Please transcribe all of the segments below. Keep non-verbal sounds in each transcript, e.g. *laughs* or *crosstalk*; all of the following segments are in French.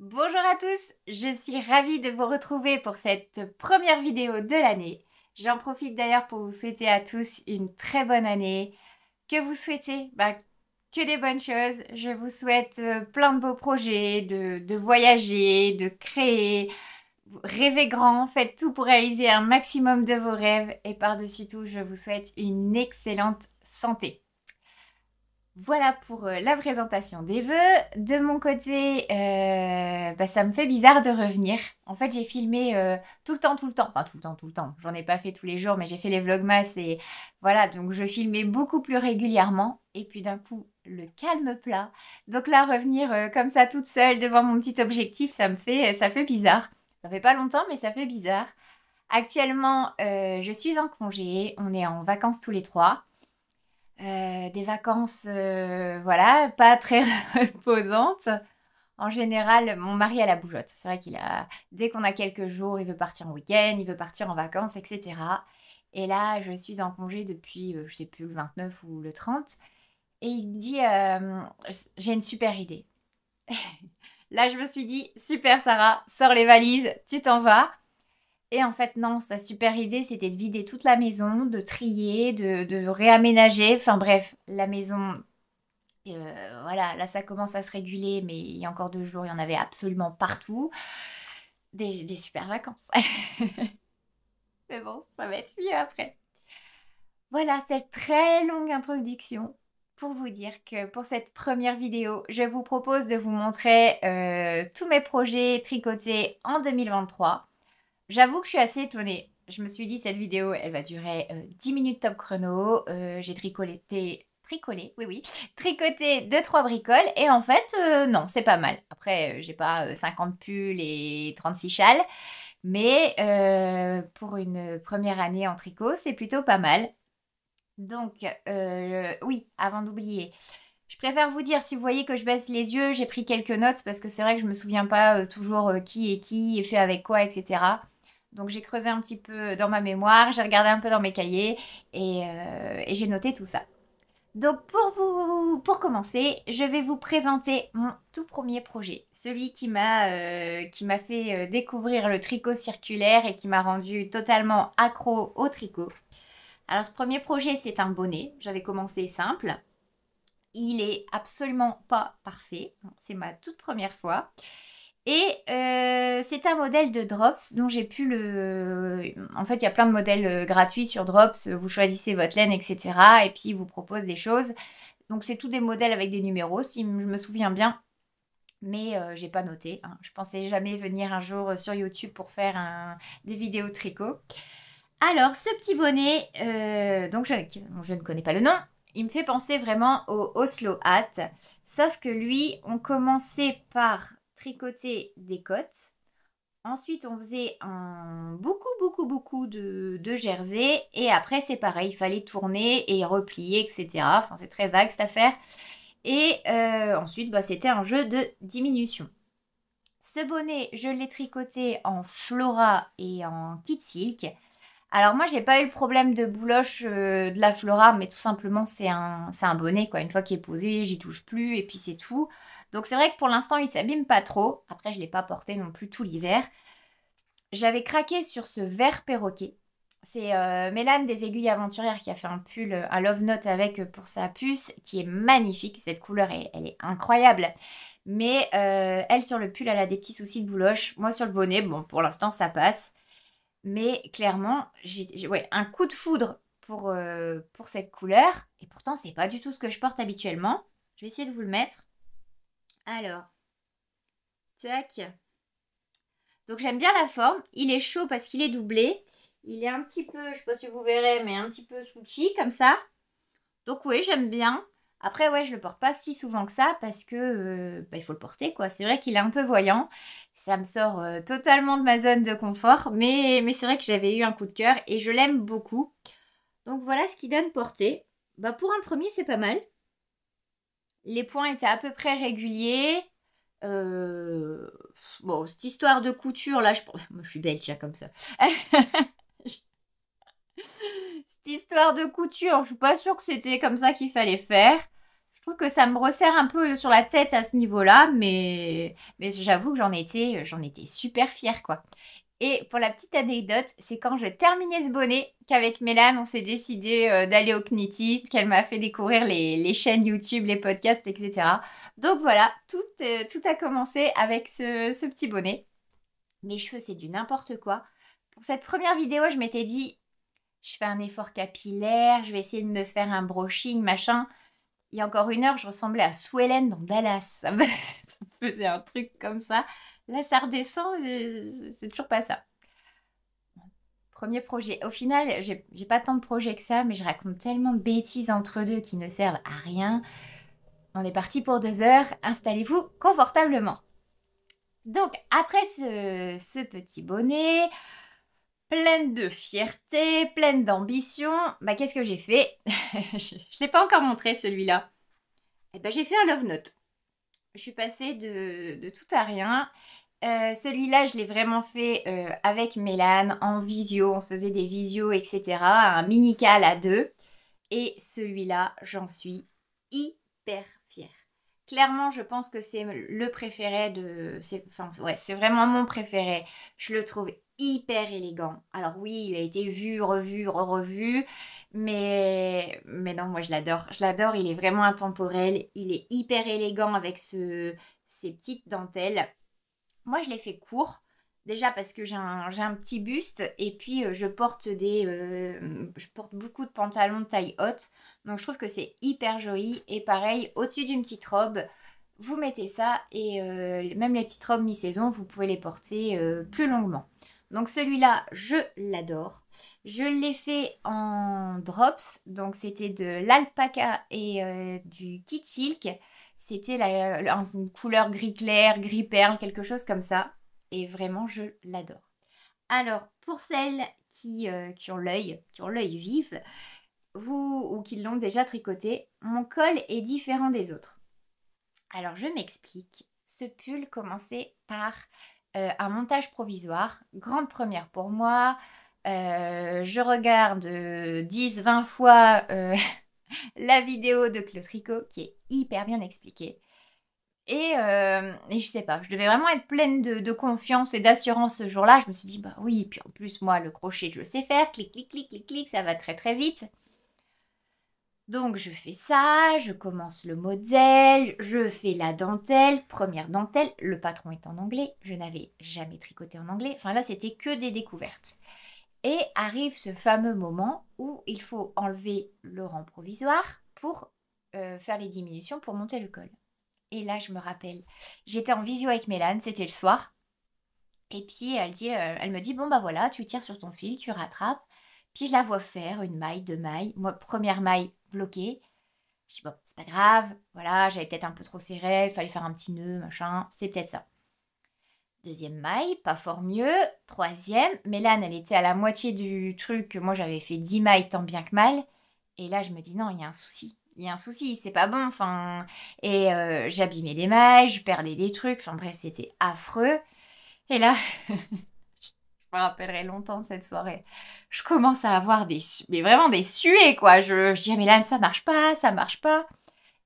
Bonjour à tous, je suis ravie de vous retrouver pour cette première vidéo de l'année. J'en profite d'ailleurs pour vous souhaiter à tous une très bonne année. Que vous souhaitez bah, que des bonnes choses. Je vous souhaite euh, plein de beaux projets, de, de voyager, de créer. Rêvez grand, faites tout pour réaliser un maximum de vos rêves et par-dessus tout, je vous souhaite une excellente santé. Voilà pour euh, la présentation des vœux. De mon côté, euh, bah, ça me fait bizarre de revenir. En fait, j'ai filmé euh, tout le temps, tout le temps. Enfin, tout le temps, tout le temps. J'en ai pas fait tous les jours, mais j'ai fait les vlogmas et voilà. Donc, je filmais beaucoup plus régulièrement. Et puis, d'un coup, le calme plat. Donc là, revenir comme ça toute seule devant mon petit objectif, ça me fait, ça fait bizarre. Ça fait pas longtemps, mais ça fait bizarre. Actuellement, je suis en congé. On est en vacances tous les trois. Euh, des vacances, euh, voilà, pas très *laughs* reposantes. En général, mon mari a la bougeotte. C'est vrai qu'il a, dès qu'on a quelques jours, il veut partir en week-end, il veut partir en vacances, etc. Et là, je suis en congé depuis, euh, je sais plus, le 29 ou le 30. Et il me dit, j'ai une super idée. *laughs* là, je me suis dit, super Sarah, sors les valises, tu t'en vas. Et en fait, non, sa super idée, c'était de vider toute la maison, de trier, de, réaménager. Enfin bref, la maison, euh, voilà, là ça commence à se réguler, mais il y a encore deux jours, il y en avait absolument partout. Des, super vacances. *laughs* mais bon, ça va être mieux après. Voilà cette très longue introduction pour vous dire que pour cette première vidéo, je vous propose de vous montrer euh, tous mes projets tricotés en 2023. J'avoue que je suis assez étonnée. Je me suis dit, cette vidéo, elle va durer 10 euh, minutes top chrono. Euh, j'ai tricoté, tricolé, oui, oui, tricoté 2-3 bricoles. Et en fait, euh, non, c'est pas mal. Après, j'ai pas 50 pulls et 36 châles. Mais pour une première année en tricot, c'est plutôt pas mal. Donc, oui, avant d'oublier, je préfère vous dire, si vous voyez que je baisse les yeux, j'ai pris quelques notes parce que c'est vrai que je me souviens pas toujours qui est qui et fait avec quoi, etc. Donc j'ai creusé un petit peu dans ma mémoire, j'ai regardé un peu dans mes cahiers euh, et, j'ai noté tout ça. Donc pour vous, pour commencer, je vais vous présenter mon tout premier projet, celui qui m'a euh, qui m'a fait euh, découvrir le tricot circulaire et qui m'a rendu totalement accro au tricot. Alors ce premier projet, c'est un bonnet. J'avais commencé simple. Il est absolument pas parfait. C'est ma toute première fois. Et euh, c'est un modèle de Drops dont j'ai pu le... En fait, il y a plein de modèles euh, gratuits sur Drops, vous choisissez votre laine, etc. Et puis, ils vous proposent des choses. Donc, c'est tous des modèles avec des numéros, si je me souviens bien. Mais euh, j'ai pas noté. Hein. Je pensais jamais venir un jour sur YouTube pour faire un... des vidéos tricot. Alors, ce petit bonnet, donc je, je ne connais pas le nom, il me fait penser vraiment au Oslo Hat, sauf que lui, on commençait par tricoter des côtes. Ensuite, on faisait un beaucoup, beaucoup, beaucoup de, de jersey. Et après, c'est pareil, il fallait tourner et replier, etc. Enfin, c'est très vague cette affaire. Et euh, ensuite, bah, c'était un jeu de diminution. Ce bonnet, je l'ai tricoté en flora et en kit silk. Alors moi, j'ai pas eu le problème de bouloche euh, de la flora, mais tout simplement, c'est un, un bonnet, quoi. Une fois qu'il est posé, j'y touche plus, et puis c'est tout. Donc c'est vrai que pour l'instant, il s'abîme pas trop. Après, je l'ai pas porté non plus tout l'hiver. J'avais craqué sur ce vert perroquet. C'est euh, Mélane des Aiguilles Aventurières qui a fait un pull euh, à Love Note avec euh, pour sa puce, qui est magnifique. Cette couleur, est, elle est incroyable. Mais elle, sur le pull, elle a des petits soucis de bouloche. Moi, sur le bonnet, bon, pour l'instant, ça passe. Mais clairement, j'ai un coup de foudre pour, pour cette couleur. Et pourtant, c'est pas du tout ce que je porte habituellement. Je vais essayer de vous le mettre. Alors, tac. Donc j'aime bien la forme. Il est chaud parce qu'il est doublé. Il est un petit peu, je ne sais pas si vous verrez, mais un petit peu slouchy comme ça. Donc oui, j'aime bien. Après, ouais, je le porte pas si souvent que ça parce que euh, bah, il faut le porter, quoi. C'est vrai qu'il est un peu voyant. Ça me sort euh, totalement de ma zone de confort, mais, mais c'est vrai que j'avais eu un coup de cœur et je l'aime beaucoup. Donc voilà ce qui donne porté, Bah pour un premier, c'est pas mal les points étaient à peu près réguliers. Euh, bon, cette histoire de couture, là, je, *laughs* je suis belle, tiens, hein, comme ça. *laughs* cette histoire de couture, je suis pas sûre que c'était comme ça qu'il fallait faire. Je trouve que ça me resserre un peu sur la tête à ce niveau-là, mais, mais j'avoue que j'en étais, j'en étais super fière, quoi. Et pour la petite anecdote, c'est quand je terminais ce bonnet qu'avec Mélane, on s'est décidé euh, d'aller au Knitit, qu'elle m'a fait découvrir les, chaînes YouTube, les podcasts, etc. Donc voilà, euh, tout, a commencé avec ce, petit bonnet. Mes cheveux, c'est du n'importe quoi. Pour cette première vidéo, je m'étais dit, je fais un effort capillaire, je vais essayer de me faire un brushing, machin. Il y a encore une heure, je ressemblais à Swellen dans Dallas. *laughs* Ça me, faisait un truc comme ça là ça redescend, c'est toujours pas ça. Premier projet. Au final, j'ai pas tant de projets que ça, mais je raconte tellement de bêtises entre deux qui ne servent à rien. On est parti pour deux heures, installez-vous confortablement. Donc, après ce, petit bonnet, pleine de fierté, pleine d'ambition, bah qu'est-ce que j'ai fait *laughs* Je ne l'ai pas encore montré celui-là. Eh ben, j'ai fait un love note je suis passée de, tout à rien. Euh, celui-là, je l'ai vraiment fait euh, avec Mélane, en visio, on faisait des visios, etc. Un mini-cal à deux. Et celui-là, j'en suis hyper fière. Clairement, je pense que c'est le préféré de... Enfin, ouais, c'est vraiment mon préféré. Je le trouve hyper élégant. Alors oui, il a été vu, revu, re revu, mais mais non, moi je l'adore. Je l'adore, il est vraiment intemporel, il est hyper élégant avec ce ces petites dentelles. Moi, je l'ai fait court. Déjà parce que j'ai un, un, petit buste et puis euh, je porte des euh, je porte beaucoup de pantalons de taille haute. Donc je trouve que c'est hyper joli et pareil au-dessus d'une petite robe, vous mettez ça et euh, même les petites robes mi-saison, vous pouvez les porter plus longuement. Donc celui-là, je l'adore. Je l'ai fait en drops, donc c'était de l'alpaca et euh, du kit silk. C'était une couleur gris clair, gris perle, quelque chose comme ça. Et vraiment, je l'adore. Alors, pour celles qui, euh, qui ont l'œil, qui ont l'œil vif, vous ou qui l'ont déjà tricoté, mon col est différent des autres. Alors, je m'explique. Ce pull commençait par euh, un montage provisoire, grande première pour moi. Euh, je regarde 10-20 euh, fois *laughs* la vidéo de Claude qui est hyper bien expliquée. Et, euh, et, je sais pas, je devais vraiment être pleine de, confiance et d'assurance ce jour-là. Je me suis dit, bah oui, et puis en plus, moi, le crochet, je le sais faire, clic, clic, clic, clic, clic, ça va très très vite. Donc je fais ça, je commence le modèle, je fais la dentelle, première dentelle, le patron est en anglais, je n'avais jamais tricoté en anglais, enfin là c'était que des découvertes. Et arrive ce fameux moment où il faut enlever le rang provisoire pour euh, faire les diminutions pour monter le col. Et là, je me rappelle, j'étais en visio avec Mélane, c'était le soir. Et puis elle, dit, euh, elle me dit Bon, bah voilà, tu tires sur ton fil, tu rattrapes. Puis je la vois faire une maille, deux mailles. Moi, première maille, bloqué. Je dis bon, c'est pas grave, voilà, j'avais peut-être un peu trop serré, il fallait faire un petit nœud, machin, c'est peut-être ça. Deuxième maille, pas fort mieux. Troisième, là elle était à la moitié du truc que moi j'avais fait 10 mailles tant bien que mal. Et là, je me dis non, il y a un souci. Il y a un souci, c'est pas bon. Enfin, et euh, j'abîmais les mailles, je perdais des trucs. Enfin bref, c'était affreux. Et là, *laughs* me rappellerai longtemps cette soirée. Je commence à avoir des, mais vraiment des suées quoi. Je, dis mais là ça marche pas, ça marche pas.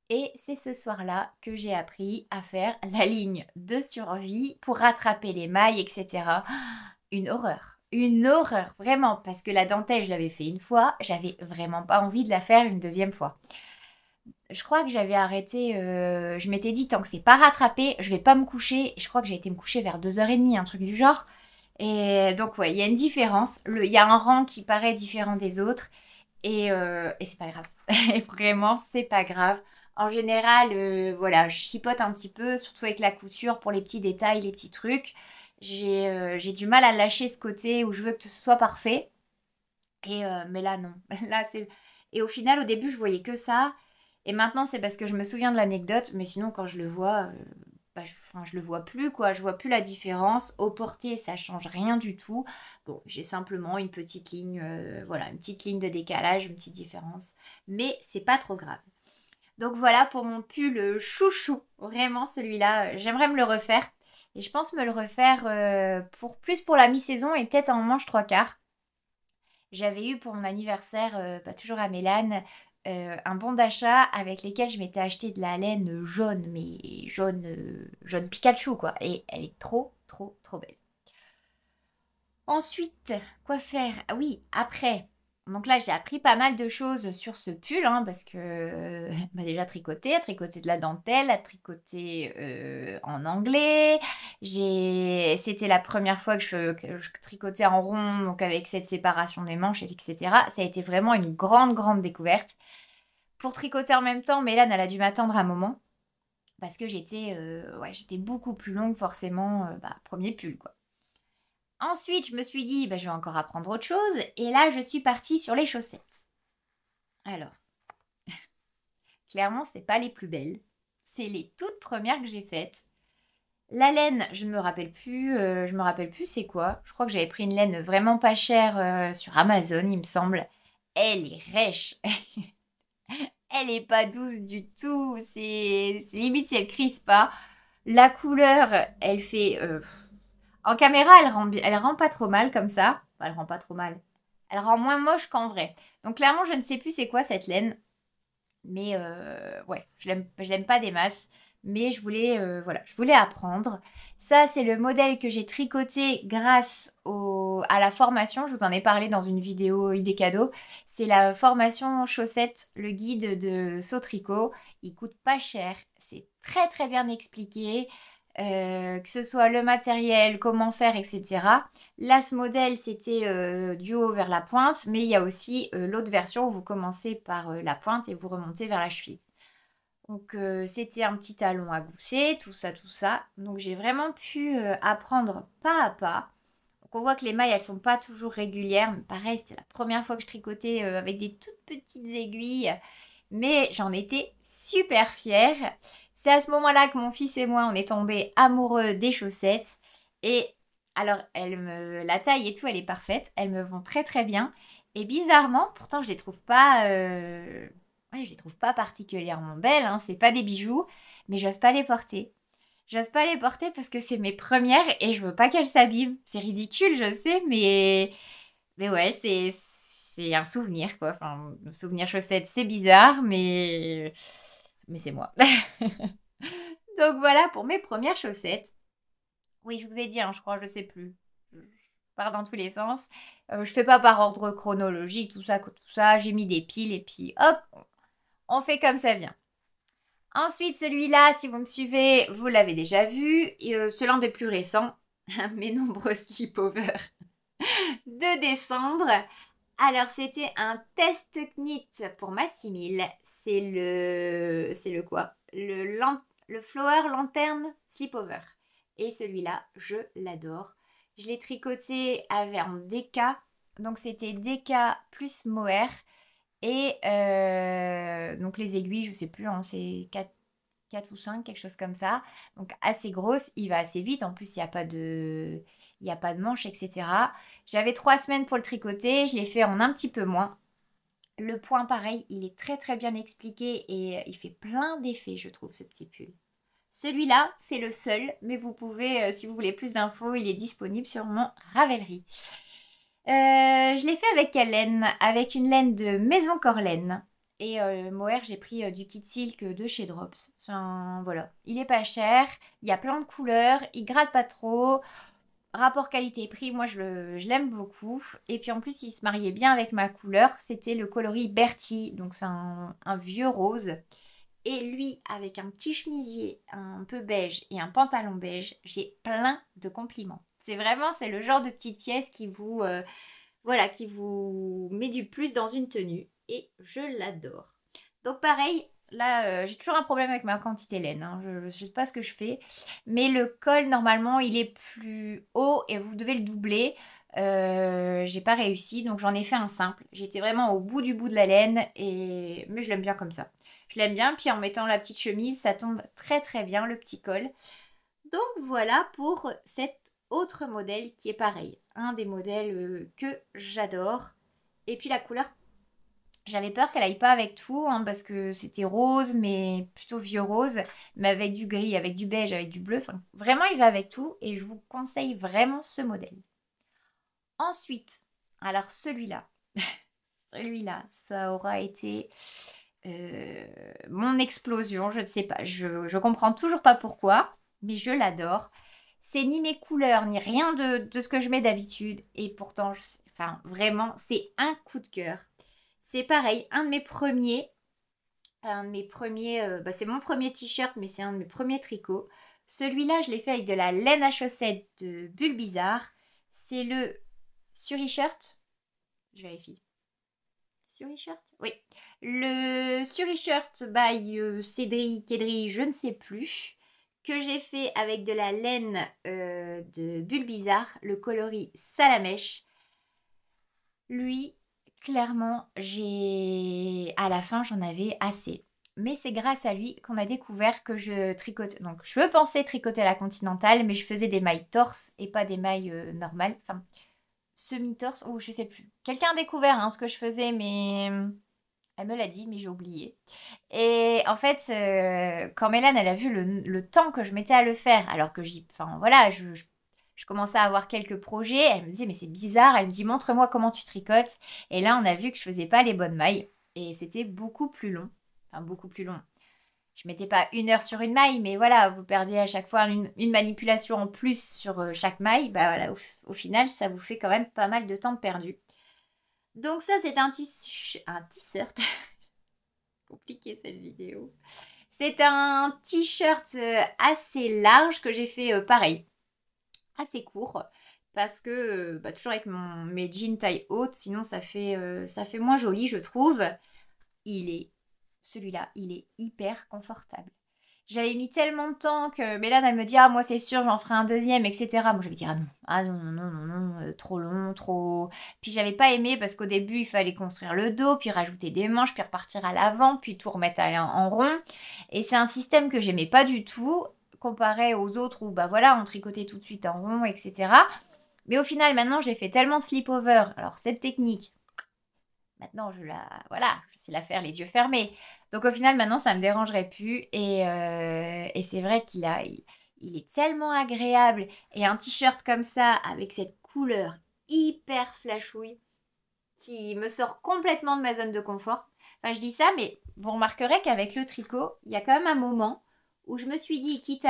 Et c'est ce soir-là que j'ai appris à faire la ligne de survie pour rattraper les mailles, etc. *gasps* Une horreur. Une horreur, vraiment, parce que la dentelle, je l'avais fait une fois, j'avais vraiment pas envie de la faire une deuxième fois je crois que j'avais arrêté, euh, je m'étais dit tant que c'est pas rattrapé, je vais pas me coucher. je crois que j'ai été me coucher vers 2h30, un truc du genre. Et donc, ouais, il y a une différence. Il y a un rang qui paraît différent des autres. Et, euh, c'est pas grave. *laughs* vraiment, c'est pas grave. En général, euh, voilà, je chipote un petit peu, surtout avec la couture pour les petits détails, les petits trucs. J'ai euh, du mal à lâcher ce côté où je veux que ce soit parfait. Et mais là, non. *laughs* là, c'est. Et au final, au début, je voyais que ça. Et maintenant, c'est parce que je me souviens de l'anecdote. Mais sinon, quand je le vois, bah, je, ne le vois plus quoi, je vois plus la différence. Au porté, ça change rien du tout. Bon, j'ai simplement une petite ligne, euh, voilà, une petite ligne de décalage, une petite différence, mais c'est pas trop grave. Donc voilà pour mon pull euh, chouchou, vraiment celui-là, euh, j'aimerais me le refaire et je pense me le refaire pour plus pour la mi-saison et peut-être en manche trois quarts. J'avais eu pour mon anniversaire, pas bah, toujours à Mélane, euh, un bon d'achat avec lesquels je m'étais acheté de la laine jaune, mais jaune, euh, jaune Pikachu quoi. Et elle est trop, trop, trop belle. Ensuite, quoi faire ah oui, après, donc là, j'ai appris pas mal de choses sur ce pull, hein, parce que m'a euh, *laughs* bah, déjà tricoté, à tricoter de la dentelle, à tricoter euh, en anglais. J'ai, c'était la première fois que je, tricotais en rond, donc avec cette séparation des manches, etc. Ça a été vraiment une grande, grande découverte. Pour tricoter en même temps, Mélane, elle a dû m'attendre un moment, parce que j'étais, euh, ouais, j'étais beaucoup plus longue forcément, bah, premier pull, quoi. Ensuite, je me suis dit, bah, je vais encore apprendre autre chose. Et là, je suis partie sur les chaussettes. Alors, *laughs* clairement, c'est pas les plus belles. C'est les toutes premières que j'ai faites. La laine, je ne me rappelle plus, euh, je me rappelle plus c'est quoi. Je crois que j'avais pris une laine vraiment pas chère euh, sur Amazon, il me semble. Elle est rêche. *laughs* elle est pas douce du tout. C'est limite si elle crise pas. La couleur, elle fait euh, en caméra, elle rend, rend pas trop mal comme ça. Bah, elle rend pas trop mal. Elle rend moins moche qu'en vrai. Donc clairement, je ne sais plus c'est quoi cette laine. Mais euh, ouais, je l'aime pas des masses. Mais je voulais, euh, voilà, je voulais apprendre. Ça, c'est le modèle que j'ai tricoté grâce à la formation. Je vous en ai parlé dans une vidéo idée cadeaux. C'est la formation chaussettes, le guide de saut tricot. Il coûte pas cher. C'est très très bien expliqué. Euh, que ce soit le matériel, comment faire, etc. Là, ce modèle, c'était euh, du haut vers la pointe, mais il y a aussi euh, l'autre version où vous commencez par la pointe et vous remontez vers la cheville. Donc, c'était un petit talon à gousset, tout ça, tout ça. Donc, j'ai vraiment pu apprendre pas à pas. on voit que les mailles, elles sont pas toujours régulières. Mais pareil, c'était la première fois que je tricotais avec des toutes petites aiguilles mais j'en étais super fière. C'est à ce moment-là que mon fils et moi, on est tombés amoureux des chaussettes. Et alors, elle me, la taille et tout, elle est parfaite. Elles me vont très très bien. Et bizarrement, pourtant, je les trouve pas, euh, je les trouve pas particulièrement belles. Hein. C'est pas des bijoux, mais j'ose pas les porter. J'ose pas les porter parce que c'est mes premières et je veux pas qu'elles s'abîment. C'est ridicule, je sais, mais mais ouais, c'est c'est un souvenir quoi. Enfin, souvenir chaussettes, c'est bizarre, mais mais c'est moi. *laughs* Donc voilà pour mes premières chaussettes. Oui, je vous ai dit, hein, je crois, je sais plus. Je dans tous les sens. Euh, je fais pas par ordre chronologique, tout ça, tout ça. J'ai mis des piles et puis hop, on fait comme ça vient. Ensuite, celui-là, si vous me suivez, vous l'avez déjà vu. Euh, c'est l'un des plus récents, *laughs* mes nombreux sleepovers *laughs* de décembre. Alors, c'était un test knit pour Massimil. C'est le. C'est le quoi le, Flower Lanterne slipover. Et celui-là, je l'adore. Je l'ai tricoté avec, en DK. Donc, c'était DK plus Mohair. Et euh, donc, les aiguilles, je sais plus, hein, c'est 4. 4 ou 5, quelque chose comme ça. Donc assez grosse, il va assez vite. En plus, il n'y a pas de il n'y a pas de manche, etc. J'avais trois semaines pour le tricoter, je l'ai fait en un petit peu moins. Le point, pareil, il est très très bien expliqué et euh, il fait plein d'effets, je trouve, ce petit pull. Celui-là, c'est le seul, mais vous pouvez, euh, si vous voulez plus d'infos, il est disponible sur mon Ravelry. Euh, je l'ai fait avec quelle laine Avec une laine de Maison Corlaine. Et Moer. j'ai pris du kit silk de chez Drops. Enfin, voilà. Il est pas cher, il y a plein de couleurs, il gratte pas trop rapport qualité-prix, moi je, l'aime beaucoup. Et puis en plus, il se mariait bien avec ma couleur. C'était le coloris Bertie, donc c'est un, vieux rose. Et lui, avec un petit chemisier un peu beige et un pantalon beige, j'ai plein de compliments. C'est vraiment, c'est le genre de petite pièce qui vous, euh, voilà, qui vous met du plus dans une tenue. Et je l'adore. Donc pareil, Là, euh, j'ai toujours un problème avec ma quantité laine. Hein. Je ne sais pas ce que je fais. Mais le col, normalement, il est plus haut et vous devez le doubler. Euh, j'ai pas réussi, donc j'en ai fait un simple. J'étais vraiment au bout du bout de la laine, et mais je l'aime bien comme ça. Je l'aime bien, puis en mettant la petite chemise, ça tombe très très bien, le petit col. Donc voilà pour cet autre modèle qui est pareil. Un des modèles euh, que j'adore. Et puis la couleur j'avais peur qu'elle aille pas avec tout, hein, parce que c'était rose, mais plutôt vieux rose, mais avec du gris, avec du beige, avec du bleu. vraiment, il va avec tout et je vous conseille vraiment ce modèle. Ensuite, alors celui-là, *laughs* celui-là, ça aura été euh, mon explosion, je ne sais pas, je, comprends toujours pas pourquoi, mais je l'adore. C'est ni mes couleurs, ni rien de, ce que je mets d'habitude, et pourtant, enfin, vraiment, c'est un coup de cœur. C'est pareil, un de mes premiers, un de mes premiers, euh, bah, c'est mon premier t-shirt, mais c'est un de mes premiers tricots. Celui-là, je l'ai fait avec de la laine à chaussettes de Bulle Bizarre. C'est le suri-shirt. Je vérifie. Suri-shirt Oui. Le suri-shirt by euh, Cédric, je ne sais plus. Que j'ai fait avec de la laine euh, de Bulbizarre, Bizarre, le coloris Salamèche. Lui, clairement, j'ai à la fin, j'en avais assez. Mais c'est grâce à lui qu'on a découvert que je tricote. Donc, je pensais tricoter à la continentale, mais je faisais des mailles torses et pas des mailles euh, normales. Enfin, semi-torse, ou je sais plus. Quelqu'un a découvert hein, ce que je faisais, mais euh, elle me l'a dit, mais j'ai oublié. Et en fait, euh, quand Mélane, elle a vu le, temps que je mettais à le faire, alors que j'y... Enfin, voilà, je je commençais à avoir quelques projets. Elle me disait, mais c'est bizarre. Elle me dit, montre-moi comment tu tricotes. Et là, on a vu que je faisais pas les bonnes mailles. Et c'était beaucoup plus long. Enfin, beaucoup plus long. Je mettais pas une heure sur une maille, mais voilà, vous perdiez à chaque fois une, manipulation en plus sur euh, chaque maille. Bah voilà, au, final, ça vous fait quand même pas mal de temps perdu. Donc ça, c'est un t-shirt. *laughs* Compliqué cette vidéo. C'est un t-shirt euh, assez large que j'ai fait euh, pareil assez court parce que euh, bah, toujours avec mon, mes jeans taille haute, sinon ça fait, euh, ça fait moins joli, je trouve. Il est, celui-là, il est hyper confortable. J'avais mis tellement de temps que Mélane, elle me dit Ah, moi c'est sûr, j'en ferai un deuxième, etc. Moi je vais dire Ah non, ah non, non, non, non, euh, trop long, trop. Puis j'avais pas aimé parce qu'au début il fallait construire le dos, puis rajouter des manches, puis repartir à l'avant, puis tout remettre en rond. Et c'est un système que j'aimais pas du tout comparé aux autres où, bah voilà, on tricotait tout de suite en rond, etc. Mais au final, maintenant, j'ai fait tellement slip-over. Alors, cette technique, maintenant, je la. Voilà, je sais la faire les yeux fermés. Donc, au final, maintenant, ça ne me dérangerait plus. Et, euh, et c'est vrai qu'il a. Il, est tellement agréable et un t-shirt comme ça avec cette couleur hyper flashouille qui me sort complètement de ma zone de confort. Enfin, je dis ça, mais vous remarquerez qu'avec le tricot, il y a quand même un moment où je me suis dit, quitte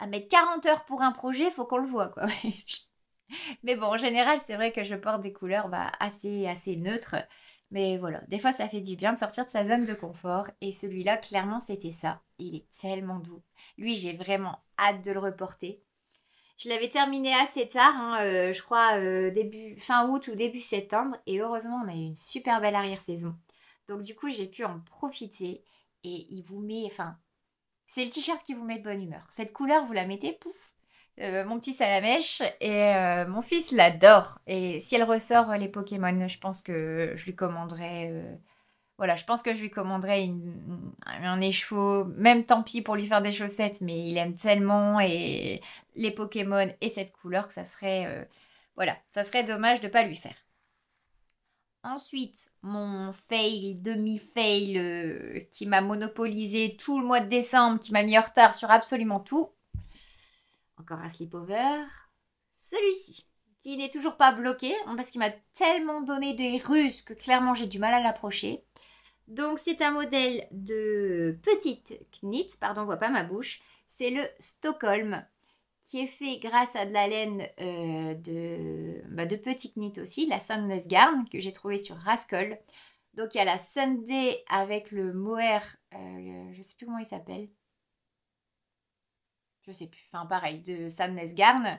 à, mettre 40 heures pour un projet, faut qu'on le voit, quoi. *laughs* mais bon, en général, c'est vrai que je porte des couleurs bah, assez, assez neutres. Mais voilà, des fois, ça fait du bien de sortir de sa zone de confort. Et celui-là, clairement, c'était ça. Il est tellement doux. Lui, j'ai vraiment hâte de le reporter. Je l'avais terminé assez tard, hein, euh, je crois euh, début, fin août ou début septembre. Et heureusement, on a eu une super belle arrière-saison. Donc du coup, j'ai pu en profiter. Et il vous met, enfin, c'est le t-shirt qui vous met de bonne humeur. Cette couleur, vous la mettez, pouf, euh, mon petit salamèche et euh, mon fils l'adore. Et si elle ressort euh, les Pokémon, je pense que je lui commanderai. voilà, je pense que je lui commanderai un écheveau. Même tant pis pour lui faire des chaussettes, mais il aime tellement et les Pokémon et cette couleur que ça serait. voilà, ça serait dommage de pas lui faire. Ensuite, mon fail, demi-fail euh, qui m'a monopolisé tout le mois de décembre, qui m'a mis en retard sur absolument tout. Encore un sleepover. Celui-ci, qui n'est toujours pas bloqué, hein, parce qu'il m'a tellement donné des ruses que clairement j'ai du mal à l'approcher. Donc c'est un modèle de petite knit, pardon, on voit pas ma bouche. C'est le Stockholm qui est fait grâce à de la laine euh, de, bah, de Knit aussi, la Sunday's Garn que j'ai trouvé sur Rascol. Donc il y a la Sunday avec le mohair, je euh, je sais plus comment il s'appelle. Je sais plus, enfin pareil, de Sunday's Garn.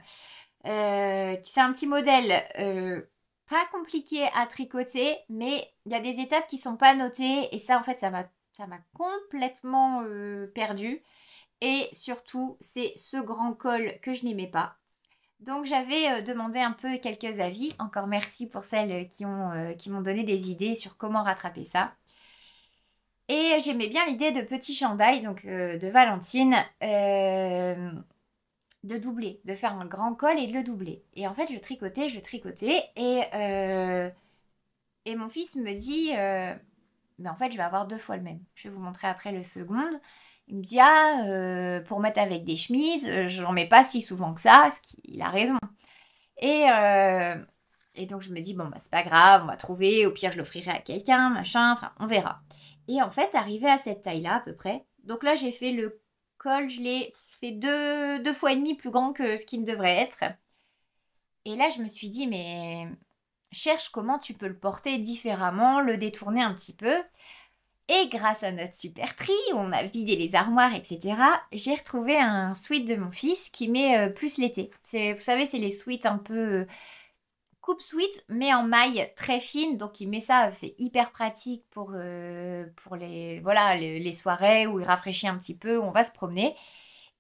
Euh, c'est un petit modèle pas compliqué à tricoter, mais il y a des étapes qui sont pas notées et ça en fait ça m'a complètement perdue. Et surtout, c'est ce grand col que je n'aimais pas. Donc j'avais euh, demandé un peu quelques avis. Encore merci pour celles euh, euh, qui m'ont donné des idées sur comment rattraper ça. Et j'aimais bien l'idée de petit chandail, donc de Valentine, de doubler, de faire un grand col et de le doubler. Et en fait, je tricotais, je tricotais, et, et mon fils me dit, mais en fait, je vais avoir deux fois le même. Je vais vous montrer après le second. Il me dit ah euh, pour mettre avec des chemises, euh, je n'en mets pas si souvent que ça, ce qu'il a raison. Et euh, et donc je me dis bon bah c'est pas grave, on va trouver, au pire je l'offrirai à quelqu'un, machin, enfin on verra. Et en fait arrivé à cette taille là à peu près, donc là j'ai fait le col, je l'ai fait deux, deux fois et demi plus grand que ce qu'il devrait être. Et là je me suis dit mais cherche comment tu peux le porter différemment, le détourner un petit peu. Et grâce à notre super tri, où on a vidé les armoires, etc., j'ai retrouvé un sweat de mon fils qui met euh, plus l'été. Vous savez, c'est les sweats un peu euh, coupe sweat, mais en maille très fine. Donc il met ça, euh, c'est hyper pratique pour, pour les, voilà, les, soirées où il rafraîchit un petit peu, où on va se promener.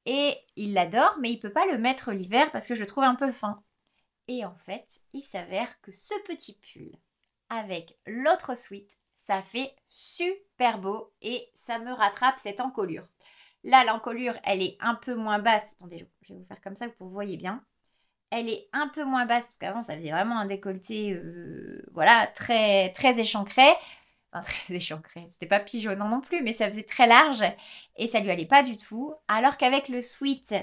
Et il l'adore, mais il peut pas le mettre l'hiver parce que je le trouve un peu fin. Et en fait, il s'avère que ce petit pull avec l'autre sweat, ça fait super beau et ça me rattrape cette encolure. Là, l'encolure, elle est un peu moins basse. Attendez, je vais vous faire comme ça pour que vous voyez bien. Elle est un peu moins basse parce qu'avant, ça faisait vraiment un décolleté, euh, voilà, très, très échancré. Enfin, *laughs* très échancré, c'était pas pigeonnant non plus, mais ça faisait très large et ça lui allait pas du tout. Alors qu'avec le sweat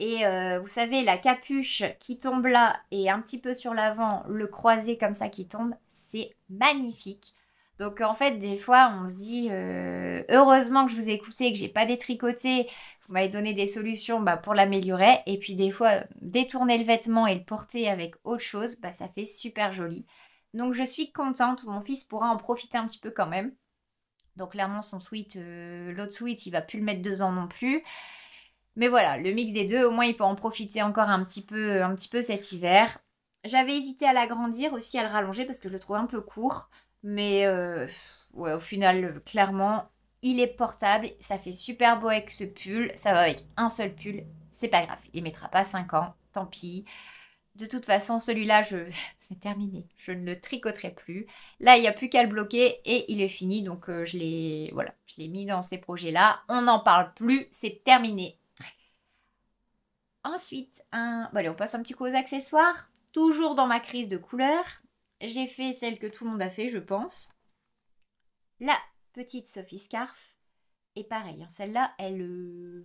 et euh, vous savez, la capuche qui tombe là et un petit peu sur l'avant, le croisé comme ça qui tombe, c'est magnifique. Donc en fait, des fois, on se dit euh, heureusement que je vous ai écouté, que j'ai pas détricoté, vous m'avez donné des solutions bah, pour l'améliorer. Et puis des fois, détourner le vêtement et le porter avec autre chose, bah, ça fait super joli. Donc je suis contente, mon fils pourra en profiter un petit peu quand même. Donc clairement, son sweat, euh, l'autre suite il va plus le mettre deux ans non plus. Mais voilà, le mix des deux, au moins il peut en profiter encore un petit peu, un petit peu cet hiver. J'avais hésité à l'agrandir aussi, à le rallonger parce que je le trouvais un peu court. Mais euh, ouais, au final, euh, clairement, il est portable, ça fait super beau avec ce pull, ça va avec un seul pull, c'est pas grave, il mettra pas 5 ans, tant pis. De toute façon, celui-là, *laughs* c'est terminé. Je ne le tricoterai plus. Là, il n'y a plus qu'à le bloquer et il est fini. Donc, euh, je l'ai voilà, je l'ai mis dans ces projets-là. On n'en parle plus. C'est terminé. Ensuite, allez, on passe un petit coup aux accessoires. Toujours dans ma crise de couleurs. J'ai fait celle que tout le monde a fait, je pense. La petite Sophie Scarf est pareille. Hein. Celle-là, elle, euh,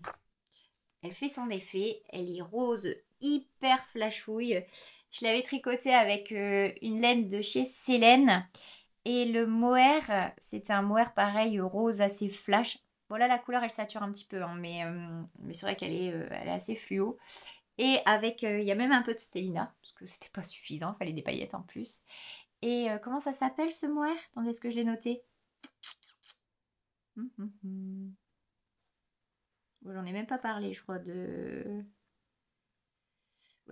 elle fait son effet. Elle est rose, hyper flashouille. Je l'avais tricotée avec euh, une laine de chez Célène. Et le mohair, c'est un mohair pareil, rose assez flash. Voilà, la couleur, elle sature un petit peu, hein, mais, euh, mais c'est vrai qu'elle est, est assez fluo. Et avec, euh, il y a même un peu de Stellina, parce que c'était pas suffisant, il fallait des paillettes en plus. Et euh, comment ça s'appelle ce mohair Attendez, est-ce que je l'ai noté hum, hum, hum. Oh, J'en ai même pas parlé, je crois, de...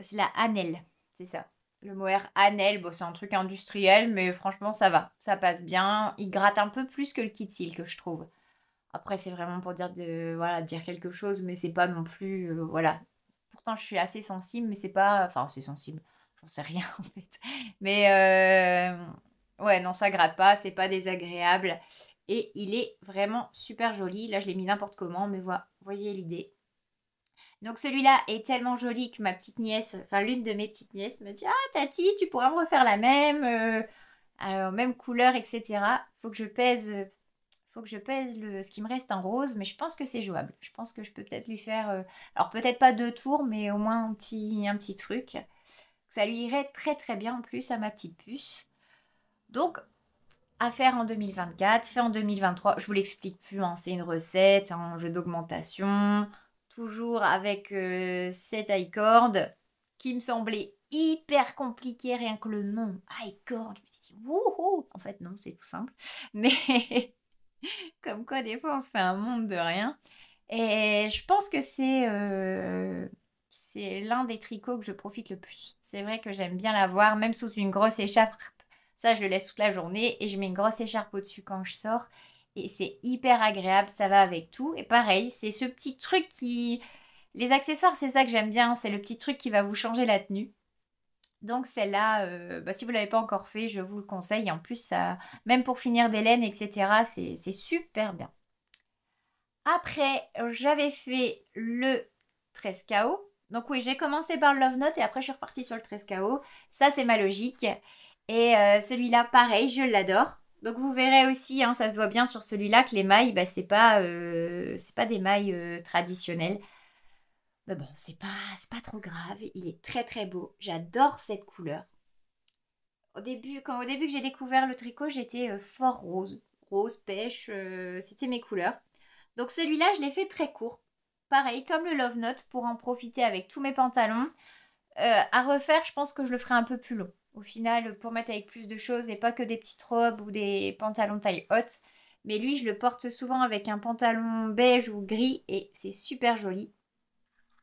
c'est la Anel, c'est ça. Le mohair Anel, bon, c'est un truc industriel, mais franchement, ça va. Ça passe bien. Il gratte un peu plus que le Kitsil, que je trouve. Après, c'est vraiment pour dire, de, voilà, dire quelque chose, mais c'est pas non plus. Euh, voilà pourtant je suis assez sensible, mais c'est pas. Enfin, c'est sensible, j'en sais rien *laughs* en fait. Mais euh, ouais, non, ça gratte pas, c'est pas désagréable. Et il est vraiment super joli. Là, je l'ai mis n'importe comment, mais voilà, voyez l'idée. Donc celui-là est tellement joli que ma petite nièce, enfin l'une de mes petites nièces me dit Ah Tati, tu pourras me refaire la même, euh, même couleur, etc. Faut que je pèse faut que je pèse le, ce qui me reste en rose, mais je pense que c'est jouable. Je pense que je peux peut-être lui faire, euh, alors peut-être pas deux tours, mais au moins un petit, un petit truc. Ça lui irait très très bien en plus à ma petite puce. Donc, à faire en 2024, fait en 2023. Je vous l'explique plus, hein, c'est une recette, hein, un jeu d'augmentation, toujours avec cette euh, cette iCord qui me semblait hyper compliqué rien que le nom. iCord, je me suis dit, wouhou En fait, non, c'est tout simple. *laughs* Mais *laughs* Comme quoi, des fois, on se fait un monde de rien. Et je pense que c'est euh, c'est l'un des tricots que je profite le plus. C'est vrai que j'aime bien l'avoir, même sous une grosse écharpe. Ça, je le laisse toute la journée et je mets une grosse écharpe au-dessus quand je sors. Et c'est hyper agréable, ça va avec tout. Et pareil, c'est ce petit truc qui... Les accessoires, c'est ça que j'aime bien. C'est le petit truc qui va vous changer la tenue. Donc celle-là, euh, bah, si vous ne l'avez pas encore fait, je vous le conseille. en plus, même pour finir des laines, etc., c'est super bien. Après, j'avais fait le 13 KO. Donc oui, j'ai commencé par le Love Note et après je suis repartie sur le 13 KO. Ça, c'est ma logique. Et euh, celui-là, pareil, je l'adore. Donc vous verrez aussi, hein, ça se voit bien sur celui-là que les mailles, bah, ce n'est pas, euh, pas des mailles traditionnelles. Mais bon, c'est pas, pas trop grave. Il est très très beau. J'adore cette couleur. Au début, quand au début que j'ai découvert le tricot, j'étais euh, fort rose. Rose, pêche, euh, c'était mes couleurs. Donc celui-là, je l'ai fait très court. Pareil, comme le Love Note, pour en profiter avec tous mes pantalons. Euh, à refaire, je pense que je le ferai un peu plus long. Au final, pour mettre avec plus de choses et pas que des petites robes ou des pantalons taille haute. Mais lui, je le porte souvent avec un pantalon beige ou gris et c'est super joli.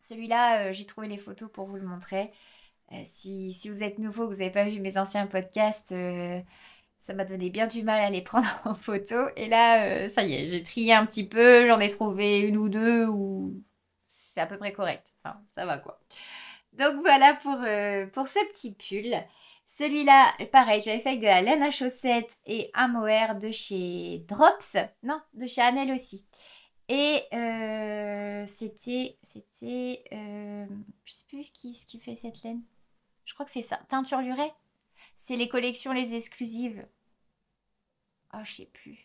Celui-là, euh, j'ai trouvé les photos pour vous le montrer. Euh, si, si, vous êtes nouveau, que vous n'avez pas vu mes anciens podcasts, euh, ça m'a donné bien du mal à les *laughs* prendre en photo. Et là, ça y est, j'ai trié un petit peu, j'en ai trouvé une ou deux où c'est à peu près correct. Enfin, ça va quoi. Donc voilà pour, pour ce petit pull. Celui-là, pareil, j'avais fait avec de la laine à chaussettes et un mohair de chez Drops. Non, de chez Annel aussi. Et euh, c'était. C'était. Euh, je sais plus qui, ce qui fait cette laine. Je crois que c'est ça. Teinture lurée. C'est les collections, les exclusives. Ah, oh, je sais plus.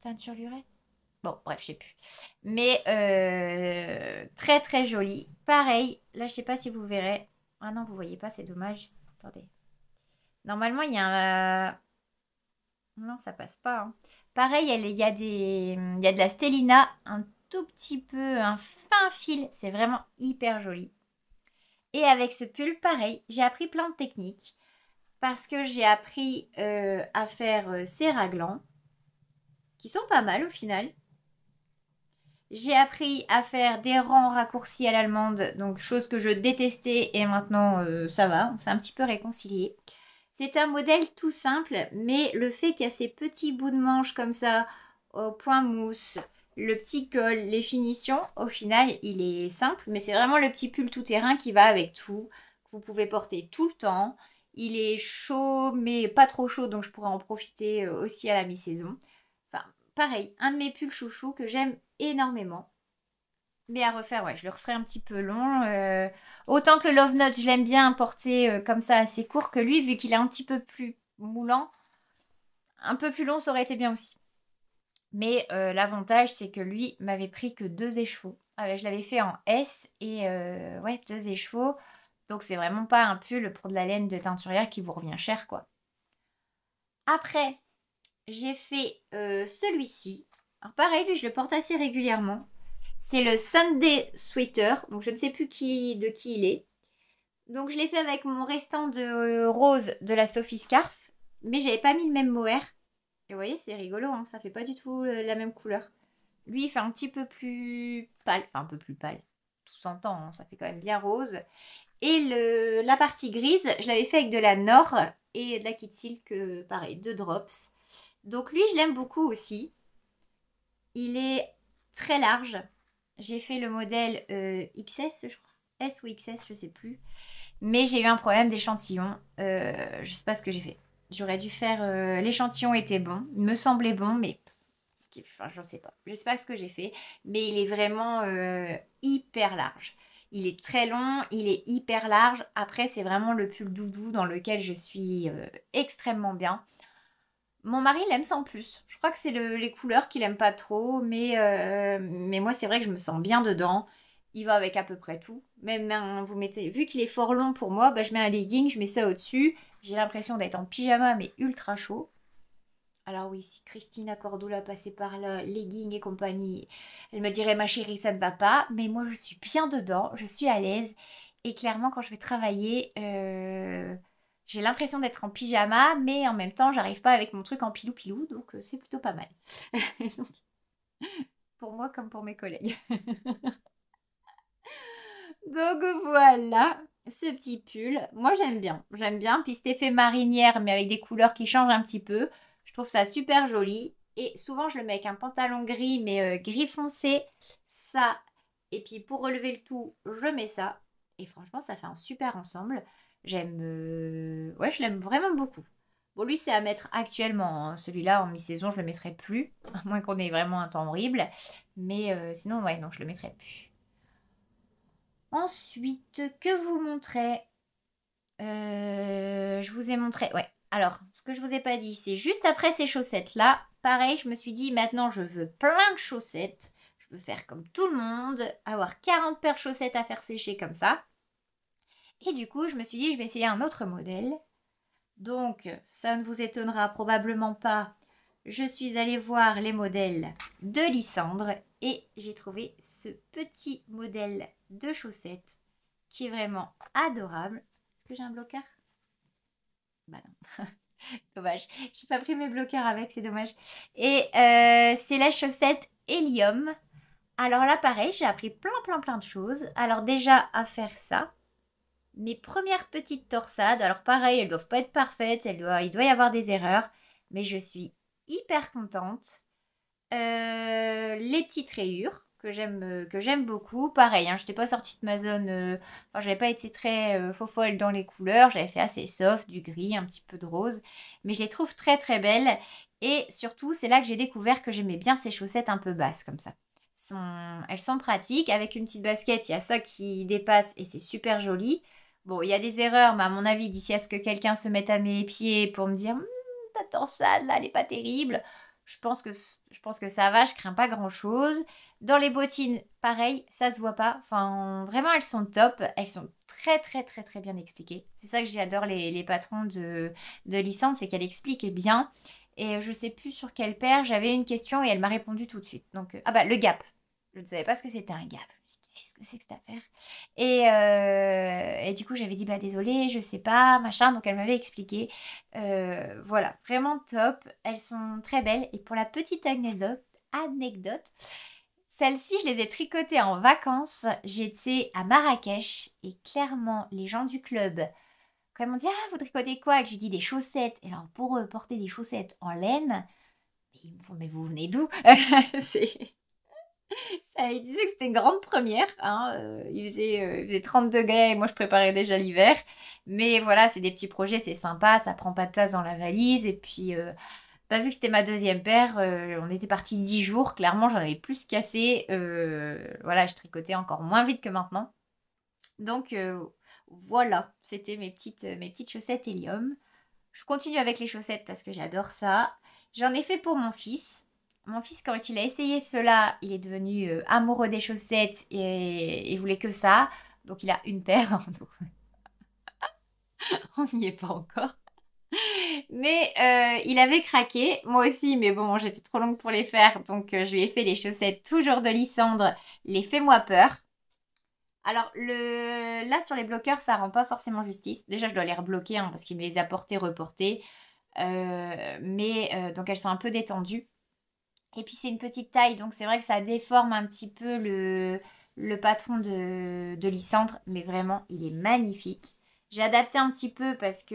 Teinture lurée Bon, bref, je sais plus. Mais euh, très très joli. Pareil, là je sais pas si vous verrez. Ah non, vous voyez pas, c'est dommage. Attendez. Normalement, il y a un... Non, ça passe pas. Hein. Pareil, il y, a de la stellina, un tout petit peu, un fin fil. C'est vraiment hyper joli. Et avec ce pull, pareil, j'ai appris plein de techniques. Parce que j'ai appris euh, à faire euh, ces raglans, qui sont pas mal au final. J'ai appris à faire des rangs raccourcis à l'allemande, donc chose que je détestais et maintenant euh, ça va, on s'est un petit peu réconcilié. C'est un modèle tout simple, mais le fait qu'il y a ces petits bouts de manche comme ça, au point mousse, le petit col, les finitions, au final, il est simple, mais c'est vraiment le petit pull tout-terrain qui va avec tout, que vous pouvez porter tout le temps. Il est chaud, mais pas trop chaud, donc je pourrais en profiter euh, aussi à la mi-saison. Enfin, pareil, un de mes pulls chouchous que j'aime énormément. Mais à refaire, ouais, je le referai un petit peu long. Euh, autant que le Love Note, je l'aime bien porter euh, comme ça assez court que lui, vu qu'il est un petit peu plus moulant. Un peu plus long, ça aurait été bien aussi. Mais euh, l'avantage, c'est que lui m'avait pris que deux échevaux. Ah, je l'avais fait en S et ouais, deux échevaux. Donc c'est vraiment pas un pull pour de la laine de teinturière qui vous revient cher, quoi. Après, j'ai fait celui-ci. Alors pareil, lui, je le porte assez régulièrement. C'est le Sunday Sweater. Donc je ne sais plus qui, de qui il est. Donc je l'ai fait avec mon restant de rose de la Sophie Scarf. Mais j'avais pas mis le même mohair. Et vous voyez, c'est rigolo, hein, ça fait pas du tout euh, la même couleur. Lui, il fait un petit peu plus pâle, enfin un peu plus pâle, tout s'entend, hein, ça fait quand même bien rose. Et le, la partie grise, je l'avais fait avec de la Nord et de la Kit Silk, euh, pareil, de drops. Donc lui, je l'aime beaucoup aussi. Il est très large, j'ai fait le modèle euh, XS, je crois. S ou XS, je sais plus. Mais j'ai eu un problème d'échantillon. je euh, je sais pas ce que j'ai fait. J'aurais dû faire. Euh, l'échantillon était bon, il me semblait bon, mais. Enfin, je sais pas. Je ne sais pas ce que j'ai fait. Mais il est vraiment hyper large. Il est très long, il est hyper large. Après, c'est vraiment le pull doudou dans lequel je suis extrêmement bien. Mon mari l'aime sans plus. Je crois que c'est les couleurs qu'il aime pas trop, mais, euh, mais moi c'est vrai que je me sens bien dedans. Il va avec à peu près tout. Même hein, vous mettez, vu qu'il est fort long pour moi, bah, je mets un legging, je mets ça au-dessus. J'ai l'impression d'être en pyjama mais ultra chaud. Alors oui, si Christina Cordula passait par là, legging et compagnie, elle me dirait ma chérie ça ne va pas, mais moi je suis bien dedans, je suis à l'aise et clairement quand je vais travailler, euh, j'ai l'impression d'être en pyjama, mais en même temps, j'arrive pas avec mon truc en pilou-pilou, donc euh, c'est plutôt pas mal. *laughs* pour moi comme pour mes collègues. *laughs* donc voilà ce petit pull. Moi, j'aime bien. J'aime bien. Puis cet effet marinière, mais avec des couleurs qui changent un petit peu. Je trouve ça super joli. Et souvent, je le mets avec un pantalon gris, mais euh, gris foncé. Ça. Et puis, pour relever le tout, je mets ça. Et franchement, ça fait un super ensemble. J'aime. Euh, ouais, je l'aime vraiment beaucoup. Bon, lui, c'est à mettre actuellement. Hein. Celui-là, en mi-saison, je le mettrai plus. *laughs* À moins qu'on ait vraiment un temps horrible. Mais euh, sinon, ouais, non, je le mettrai plus. Ensuite, que vous montrer euh, Je vous ai montré. Ouais. Alors, ce que je vous ai pas dit, c'est juste après ces chaussettes-là. Pareil, je me suis dit, maintenant, je veux plein de chaussettes. Je veux faire comme tout le monde. Avoir 40 paires de chaussettes à faire sécher comme ça. Et du coup, je me suis dit, je vais essayer un autre modèle. Donc, ça ne vous étonnera probablement pas, je suis allée voir les modèles de Lysandre et j'ai trouvé ce petit modèle de chaussettes qui est vraiment adorable. Est-ce que j'ai un blocard Bah non. *laughs* dommage. J'ai pas pris mes blocards avec, c'est dommage. Et euh, c'est la chaussette Helium. Alors là, pareil, j'ai appris plein, plein, plein de choses. Alors déjà, à faire ça, mes premières petites torsades. Alors pareil, elles doivent pas être parfaites, elles doivent, il doit y avoir des erreurs, mais je suis hyper contente. Euh, les petites rayures que j'aime que j'aime beaucoup. Pareil, hein, je n'étais pas sortie de ma zone. je euh, enfin, j'avais pas été très faux euh, fofolle dans les couleurs. J'avais fait assez soft, du gris, un petit peu de rose, mais je les trouve très très belles. Et surtout, c'est là que j'ai découvert que j'aimais bien ces chaussettes un peu basses comme ça. elles sont pratiques. Avec une petite basket, il y a ça qui dépasse et c'est super joli. Bon, il y a des erreurs, mais à mon avis, d'ici à ce que quelqu'un se mette à mes pieds pour me dire hum, attends ça, là, elle n'est pas terrible. Je pense que je pense que ça va, je crains pas grand chose. Dans les bottines, pareil, ça se voit pas. Enfin, vraiment, elles sont top. Elles sont très, très, très, très bien expliquées. C'est ça que j'adore les, les, patrons de, de licence, c'est qu'elles expliquent bien. Et euh, je sais plus sur quelle paire, j'avais une question et elle m'a répondu tout de suite. Donc, euh, ah bah, le gap. Je ne savais pas ce que c'était un gap ce que c'est que cette affaire et, euh, et, du coup, j'avais dit, bah désolé je sais pas, machin. Donc, elle m'avait expliqué. Euh, voilà, vraiment top. Elles sont très belles. Et pour la petite anecdote, anecdote celles-ci, je les ai tricotées en vacances. J'étais à Marrakech et clairement, les gens du club, quand ils m'ont dit Ah, vous tricotez quoi que j'ai dit des chaussettes. Et alors, pour euh, porter des chaussettes en laine, Mais vous venez d'où *laughs* c'est ça, il disait que c'était une grande première. Hein, euh, il, faisait, 30 euh, degrés et moi je préparais déjà l'hiver. Mais voilà, c'est des petits projets, c'est sympa, ça prend pas de place dans la valise. Et puis, pas euh, bah, vu que c'était ma deuxième paire, on était parti 10 jours. Clairement, j'en avais plus cassé. voilà, je tricotais encore moins vite que maintenant. Donc voilà, c'était mes petites, mes petites chaussettes Helium. Je continue avec les chaussettes parce que j'adore ça. J'en ai fait pour mon fils. Mon fils, quand il a essayé cela, il est devenu euh, amoureux des chaussettes et il voulait que ça. Donc il a une paire. Hein, *laughs* On n'y est pas encore. Mais euh, il avait craqué, moi aussi, mais bon, j'étais trop longue pour les faire, donc euh, je lui ai fait les chaussettes toujours de lissandre. les Fais-moi peur. Alors là sur les bloqueurs, ça rend pas forcément justice. Déjà, je dois les rebloquer hein, parce qu'il me les a portées, reportés. mais donc elles sont un peu détendues. Et puis c'est une petite taille, donc c'est vrai que ça déforme un petit peu le, patron de, de Lysandre, mais vraiment il est magnifique. J'ai adapté un petit peu parce que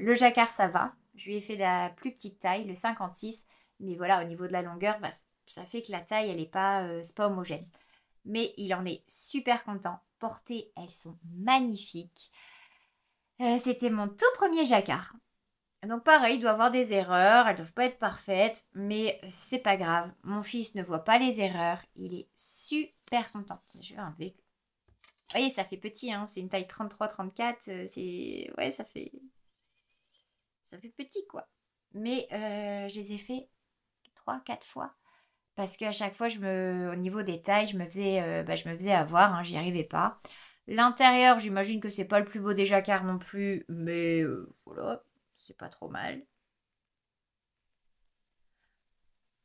le jacquard ça va, je lui ai fait la plus petite taille, le 56, mais voilà au niveau de la longueur, bah, ça fait que la taille elle n'est euh, pas, homogène. Mais il en est super content. Portées, elles sont magnifiques. Euh, c'était mon tout premier jacquard. Donc pareil, il doit avoir des erreurs, elles ne doivent pas être parfaites, mais c'est pas grave. Mon fils ne voit pas les erreurs, il est super content. Je vais enlever. Vous voyez, ça fait petit, hein, c'est une taille 33-34, euh, c'est... Ouais, ça fait... Ça fait petit, quoi. Mais euh, je les ai fait 3-4 fois, parce qu'à chaque fois, je me... au niveau des tailles, je me faisais, euh, bah, je me faisais avoir, hein. j'y arrivais pas. L'intérieur, j'imagine que c'est pas le plus beau des jacquards non plus, mais voilà, c'est pas trop mal.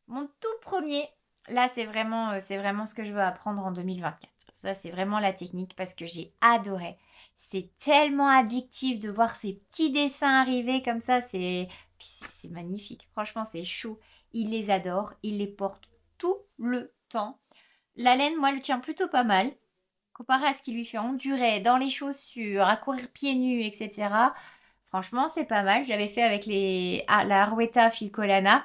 Mon tout premier, là c'est vraiment, euh, c'est vraiment ce que je veux apprendre en 2024. Ça c'est vraiment la technique parce que j'ai adoré. C'est tellement addictif de voir ces petits dessins arriver comme ça, c'est c'est magnifique. Franchement, c'est chaud. Il les adore, il les porte tout le temps. La laine, moi, le tient plutôt pas mal. Comparé à ce qui lui fait endurer dans les chaussures, à courir pieds nus, etc. Franchement, c'est pas mal. J'avais fait avec les... Ah, la Arweta Filcolana.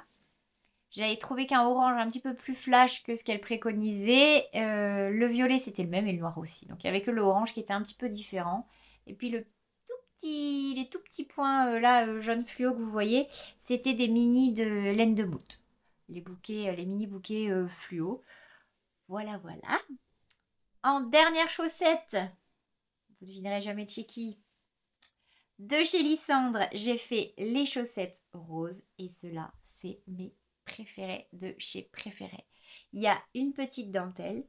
J'avais trouvé qu'un orange un petit peu plus flash que ce qu'elle préconisait. Euh, le violet, c'était le même et le noir aussi. Donc, il n'y avait que le orange qui était un petit peu différent. Et puis, le tout petit, les tout petits points euh, là, euh, jaune fluo que vous voyez, c'était des mini de laine de mout. Les bouquets, les mini bouquets fluo. Voilà, voilà. En dernière chaussette, vous devinerez jamais chez qui, de chez Lysandre, j'ai fait les chaussettes roses et cela, c'est mes préférés de chez préférés. Il y a une petite dentelle.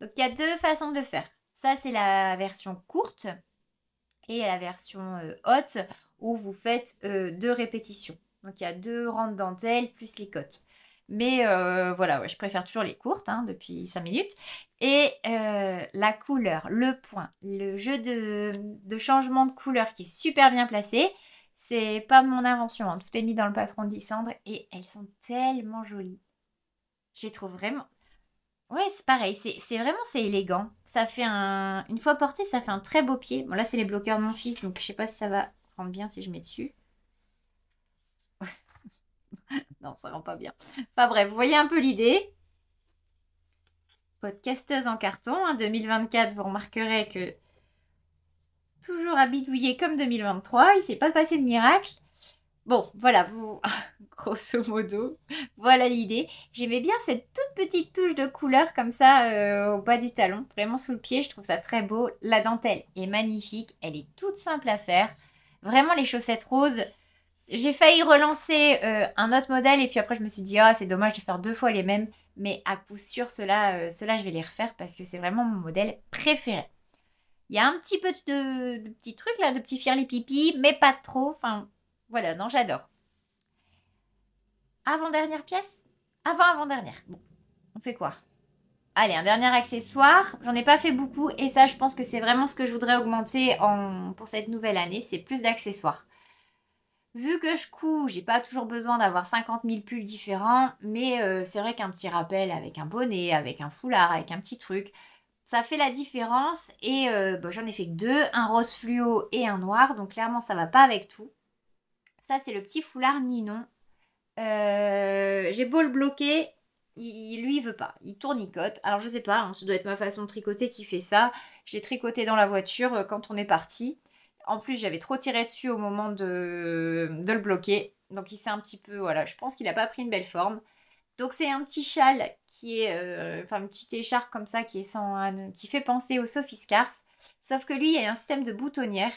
Donc il y a deux façons de le faire. Ça, c'est la version courte et la version euh, haute où vous faites euh, deux répétitions. Donc il y a deux rangs de dentelle plus les côtes. Mais euh, voilà, je préfère toujours les courtes hein, depuis 5 minutes. Et euh, la couleur, le point, le jeu de, changement de couleur qui est super bien placé, c'est pas mon invention. Hein. Tout est mis dans le patron d'Isandre et elles sont tellement jolies. J'ai trouvé trouve vraiment. Ouais, c'est pareil, c'est vraiment c'est élégant. Ça fait un. Une fois porté, ça fait un très beau pied. Bon, là, c'est les bloqueurs de mon fils, donc je sais pas si ça va rendre bien si je mets dessus. *laughs* non, ça rend pas bien. Pas bref, vous voyez un peu l'idée casteuse en carton. En hein. 2024, vous remarquerez que toujours à comme 2023, il s'est pas passé de miracle. Bon, voilà, vous, *laughs* grosso modo, voilà l'idée. J'aimais bien cette toute petite touche de couleur comme ça euh, au bas du talon, vraiment sous le pied, je trouve ça très beau. La dentelle est magnifique, elle est toute simple à faire. Vraiment les chaussettes roses, j'ai failli relancer euh, un autre modèle et puis après je me suis dit, ah c'est dommage de faire deux fois les mêmes mais à coup sûr, cela, euh, cela je vais les refaire parce que c'est vraiment mon modèle préféré. Il y a un petit peu de, petits trucs là, de petits les pipis, mais pas trop. Enfin, voilà, non, j'adore. Avant-dernière pièce Avant-avant-dernière. Bon, on fait quoi Allez, un dernier accessoire. J'en ai pas fait beaucoup et ça, je pense que c'est vraiment ce que je voudrais augmenter en, pour cette nouvelle année. C'est plus d'accessoires. Vu que je couds, j'ai pas toujours besoin d'avoir 50 000 pulls différents, mais euh, c'est vrai qu'un petit rappel avec un bonnet, avec un foulard, avec un petit truc, ça fait la différence. Et euh, bah, j'en ai fait que deux, un rose fluo et un noir, donc clairement ça va pas avec tout. Ça c'est le petit foulard Ninon. Euh, j'ai beau le bloquer, il, lui veut pas, il tournicote. Alors je sais pas, ça hein, doit être ma façon de tricoter qui fait ça. J'ai tricoté dans la voiture quand on est parti. En plus, j'avais trop tiré dessus au moment de, le bloquer. Donc il s'est un petit peu, voilà, je pense qu'il n'a pas pris une belle forme. Donc c'est un petit châle qui est, euh, enfin une petit écharpe comme ça qui est sans, qui fait penser au Sophie Scarf. Sauf que lui, il y a un système de boutonnière.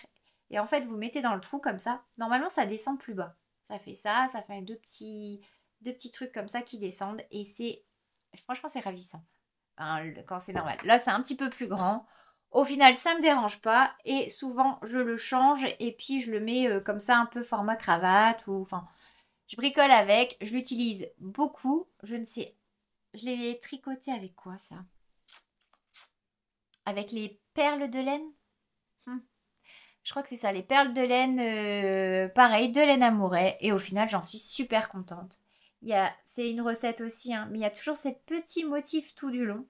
Et en fait, vous mettez dans le trou comme ça. Normalement, ça descend plus bas. Ça fait ça, ça fait deux petits, deux petits trucs comme ça qui descendent. Et c'est, franchement, c'est ravissant. quand c'est normal. Là, c'est un petit peu plus grand. Au final, ça me dérange pas et souvent je le change et puis je le mets euh, comme ça un peu format cravate ou enfin je bricole avec, je l'utilise beaucoup, je ne sais je l'ai tricoté avec quoi ça Avec les perles de laine hmm. Je crois que c'est ça, les perles de laine, euh, pareil, de laine Amouret Et au final, j'en suis super contente. C'est une recette aussi, hein, mais il y a toujours ce petit motif tout du long,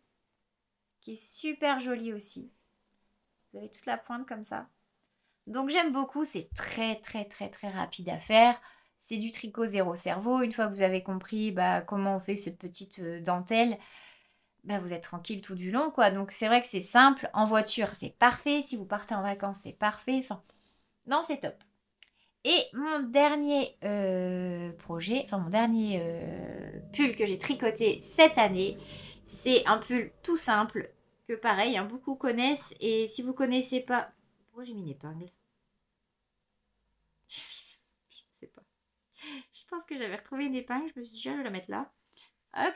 qui est super joli aussi. Vous avez toute la pointe comme ça. Donc j'aime beaucoup, c'est très très très très rapide à faire. C'est du tricot zéro cerveau. Une fois que vous avez compris bah, comment on fait cette petite euh, dentelle, bah, vous êtes tranquille tout du long quoi. Donc c'est vrai que c'est simple. En voiture, c'est parfait. Si vous partez en vacances, c'est parfait. Enfin, non, c'est top. Et mon dernier euh, projet, enfin mon dernier euh, pull que j'ai tricoté cette année, c'est un pull tout simple que pareil, hein, beaucoup connaissent. Et si vous connaissez pas. Pourquoi j'ai mis une épingle Je sais pas. Je pense que j'avais retrouvé une épingle. Je me suis dit, je vais la mettre là. Hop.